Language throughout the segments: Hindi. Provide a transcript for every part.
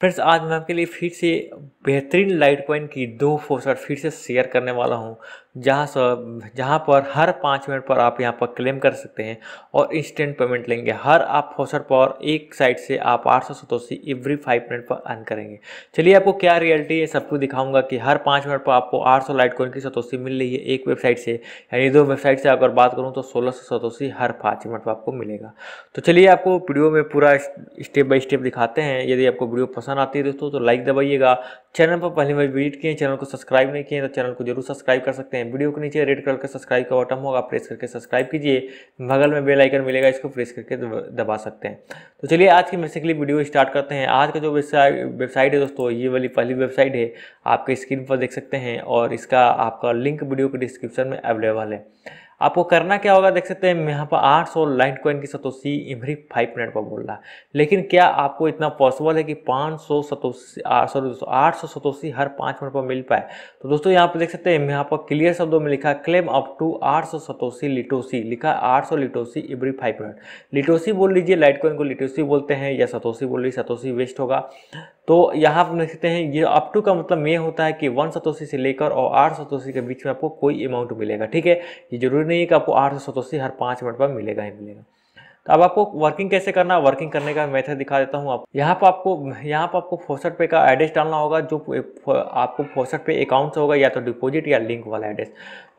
फ्रेंड्स आज मैं आपके लिए फिर से बेहतरीन लाइट कॉइन की दो फोसर फिर से शेयर करने वाला हूँ जहाँ जहाँ पर हर पाँच मिनट पर आप यहाँ पर क्लेम कर सकते हैं और इंस्टेंट पेमेंट लेंगे हर आप फोसर पर एक साइड से आप आठ सौ सतोसी एवरी फाइव मिनट पर अर्न करेंगे चलिए आपको क्या रियलिटी है सबको दिखाऊंगा कि हर पाँच मिनट पर आपको आठ सौ लाइट कॉइन की सतोसी मिल रही है एक वेबसाइट से यानी दो वेबसाइट से अगर बात करूँ तो सोलह सौ सतोसी हर पाँच मिनट पर आपको मिलेगा तो चलिए आपको वीडियो में पूरा स्टेप बाई स्टेप दिखाते हैं यदि आपको वीडियो पसंद आती है दोस्तों तो लाइक दबाइएगा चैनल पर पहले बार विजिट किए चैनल को सब्सक्राइब नहीं किए तो चैनल को जरूर सब्सक्राइब कर सकते हैं वीडियो के नीचे रेड कलर का सब्सक्राइब का बटन होगा प्रेस करके सब्सक्राइब कीजिए बगल में बेलाइकन मिलेगा इसको प्रेस करके दबा सकते हैं तो चलिए आज की बेसिकली वीडियो स्टार्ट करते हैं आज का जो वेबसाइट है दोस्तों ये वाली पहली वेबसाइट है आपके स्क्रीन पर देख सकते हैं और इसका आपका लिंक वीडियो के डिस्क्रिप्शन में अवेलेबल है आपको करना क्या होगा देख सकते हैं यहाँ पर आठ सौ लाइट कॉइन की सतोसी इमरी फाइव मिनट पर बोल रहा है लेकिन क्या आपको इतना पॉसिबल है कि पाँच सौ सतोसी सॉरी दोस्तों आठ सौ सतोसी हर पाँच मिनट पर मिल पाए तो दोस्तों यहाँ पर देख सकते हैं यहाँ पर क्लियर शब्दों में लिखा क्लेम अप टू आठ सौ सतोसी लिटोसी लिखा आठ सौ litoshi every five minute litoshi बोल लीजिए लाइट कॉइन को लिटोसी बोलते हैं या सतोसी बोल लीजिए सतोसी वेस्ट होगा तो यहाँ आप देख सकते हैं ये अप टू का मतलब मे होता है कि वन सतोसी से लेकर और आठ सतोसी के बीच में आपको कोई अमाउंट मिलेगा ठीक है ये जरूरी नहीं है कि आपको आठ सौ हर पाँच मिनट पर मिलेगा ही मिलेगा तो अब आपको वर्किंग कैसे करना वर्किंग करने का मेथड दिखा देता हूँ आप यहाँ पर आपको यहाँ पर आपको फोसट पे का एड्रेस डालना होगा जो आपको फोसट पे अकाउंट से होगा या तो डिपोजिट या लिंक वाला एड्रेस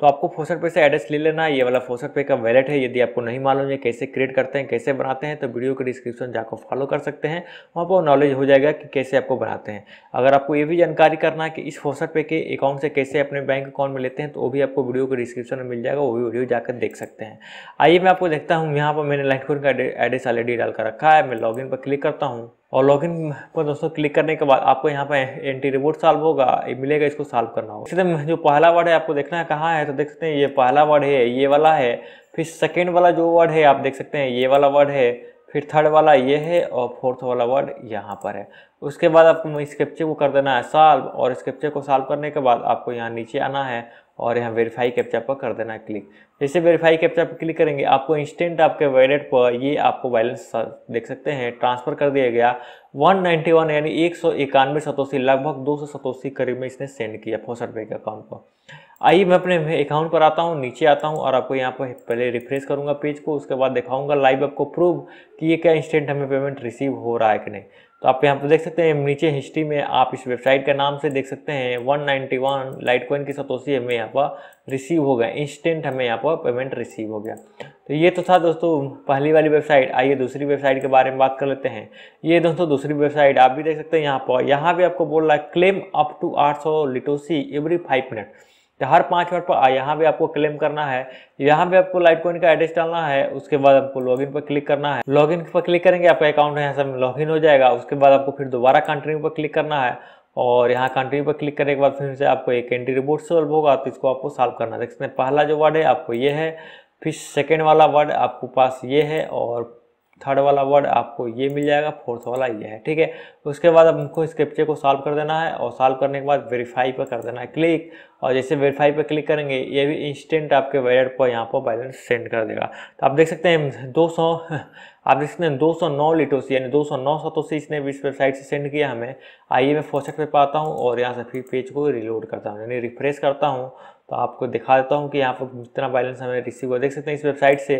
तो आपको फोसट पे से एड्रेस ले लेना है ये वाला फोसट पे का वैलेट है यदि आपको नहीं मालूम है कैसे क्रिएट करते हैं कैसे बनाते हैं तो वीडियो के डिस्क्रिप्शन जाकर फॉलो कर सकते हैं वहाँ पर नॉलेज हो जाएगा कि कैसे आपको बनाते हैं अगर आपको ये भी जानकारी करना है कि इस फोसट पे के अकाउंट से कैसे अपने बैंक अकाउंट में लेते हैं तो वो भी आपको वीडियो के डिस्क्रिप्शन में मिल जाएगा वो भी वीडियो जाकर देख सकते हैं आइए मैं आपको देखता हूँ यहाँ पर मैंने लाइट लॉगिन का एड्रेस ऑलरेडी डाल कर रखा है मैं लॉगिन पर क्लिक करता हूँ और लॉगिन पर दोस्तों क्लिक करने के बाद आपको यहाँ पर एंटी रिपोर्ट सॉल्व होगा मिलेगा इसको सॉल्व करना होगा इसमें जो पहला वर्ड है आपको देखना है कहाँ है तो देख सकते हैं ये पहला वर्ड है ये वाला है फिर सेकेंड वाला जो वर्ड है आप देख सकते हैं ये वाला वर्ड है फिर थर्ड वाला ये है और फोर्थ वाला वर्ड यहाँ पर है उसके बाद आपको इस कैप्चे को कर देना है सॉल्व और इस कैप्चे को सॉल्व करने के बाद आपको यहाँ नीचे आना है और यहाँ वेरीफाई कैप्चा पर कर देना क्लिक जैसे वेरीफाई कैप्चा पर क्लिक करेंगे आपको इंस्टेंट आपके वैलेट पर ये आपको बैलेंस देख सकते हैं ट्रांसफ़र कर दिया गया 191 यानी एक सौ इक्यानवे सतोसी लगभग दो सौ सतोसी करीब में इसने सेंड किया फौसठ रुपये के अकाउंट पर आइए मैं अपने अकाउंट पर आता हूँ नीचे आता हूँ और आपको यहाँ पर पहले रिफ्रेश करूँगा पेज को उसके बाद दिखाऊंगा लाइव आपको प्रूव कि ये क्या इंस्टेंट हमें पेमेंट रिसीव हो रहा है कि नहीं तो आप यहाँ पर देख सकते हैं नीचे हिस्ट्री में आप इस वेबसाइट के नाम से देख सकते हैं 191 लाइट कॉइन की सतोसी हमें यहाँ पर रिसीव हो गया इंस्टेंट हमें यहाँ पर पेमेंट रिसीव हो गया तो ये तो था दोस्तों पहली वाली वेबसाइट आइए दूसरी वेबसाइट के बारे में बात कर लेते हैं ये दोस्तों दूसरी वेबसाइट आप भी देख सकते हैं यहाँ पर यहाँ भी आपको बोल रहा है क्लेम अप टू आठ सौ लिटोसी एवरी फाइव मिनट तो हर पाँच मिनट पर यहाँ भी आपको क्लेम करना है यहाँ भी आपको लाइट का एड्रेस डालना है उसके बाद आपको लॉगिन पर क्लिक करना है लॉगिन पर क्लिक करेंगे आपका अकाउंट यहाँ सब लॉगिन हो जाएगा उसके बाद आपको फिर दोबारा कंटिन्यू पर क्लिक करना है और यहाँ कंटिन्यू पर क्लिक करने के बाद फिर से आपको एक एंट्री रिपोर्ट सॉल्व होगा तो इसको आपको सॉल्व करना है तो इसमें पहला जो वर्ड है आपको ये है फिर सेकेंड वाला वर्ड आपको पास ये है और थर्ड वाला वर्ड आपको ये मिल जाएगा फोर्थ वाला ये है ठीक है उसके बाद हमको इस कैप्चे को सॉल्व कर देना है और सॉल्व करने के बाद वेरीफाई पर कर देना है क्लिक और जैसे वेरीफाई पर क्लिक करेंगे ये भी इंस्टेंट आपके वैलेट पर यहाँ पर बैलेंस सेंड कर देगा तो आप देख सकते हैं 200 आप देख सकते हैं दो 209 लिटोसी यानी दो 209 सतोसी इसने इस वेबसाइट से सेंड किया हमें आइए मैं फोर्सेट पे पाता हूँ और यहाँ से फिर पेज को रिलोड करता हूँ यानी रिफ्रेश करता हूँ तो आपको दिखा देता हूँ कि यहाँ पर जितना बैलेंस हमें रिसीव हुआ देख सकते हैं इस वेबसाइट से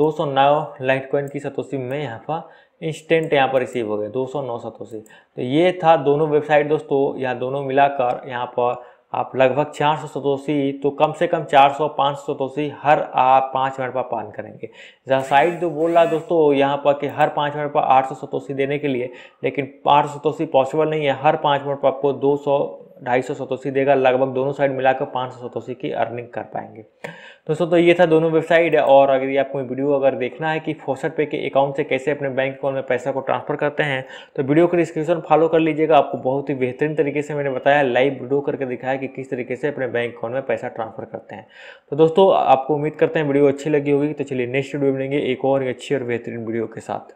209 लाइट कॉइन की सतोसी में यहाँ पर इंस्टेंट यहाँ पर रिसीव हो गए 209 सतोसी तो ये था दोनों वेबसाइट दोस्तों यहाँ दोनों मिलाकर यहाँ पर आप लगभग 400 सतोसी तो कम से कम 400 500 सतोसी हर आप पाँच मिनट पर पान करेंगे जहाँ साइट जो बोल रहा है दोस्तों यहाँ पर कि हर पाँच मिनट पर सौ सतोसी देने के लिए लेकिन सौ सतोसी पॉसिबल नहीं है हर पाँच मिनट पर आपको सौ ढाई सौ सतोसी देगा लगभग दोनों साइड मिलाकर पाँच सौ सतोसी की अर्निंग कर पाएंगे दोस्तों तो ये था दोनों वेबसाइट और अगर ये आपको वीडियो अगर देखना है कि फोसट पे के अकाउंट से कैसे अपने बैंक अकाउंट में पैसा को ट्रांसफर करते हैं तो वीडियो को डिस्क्रिप्शन फॉलो कर लीजिएगा आपको बहुत ही बेहतरीन तरीके से मैंने बताया लाइव वीडियो करके दिखाया कि किस तरीके से अपने बैंक अकाउंट में पैसा ट्रांसफर करते हैं तो दोस्तों आपको उम्मीद करते हैं वीडियो अच्छी लगी होगी तो चलिए नेक्स्ट वीडियो मिलेंगे एक और अच्छी और बेहतरीन वीडियो के साथ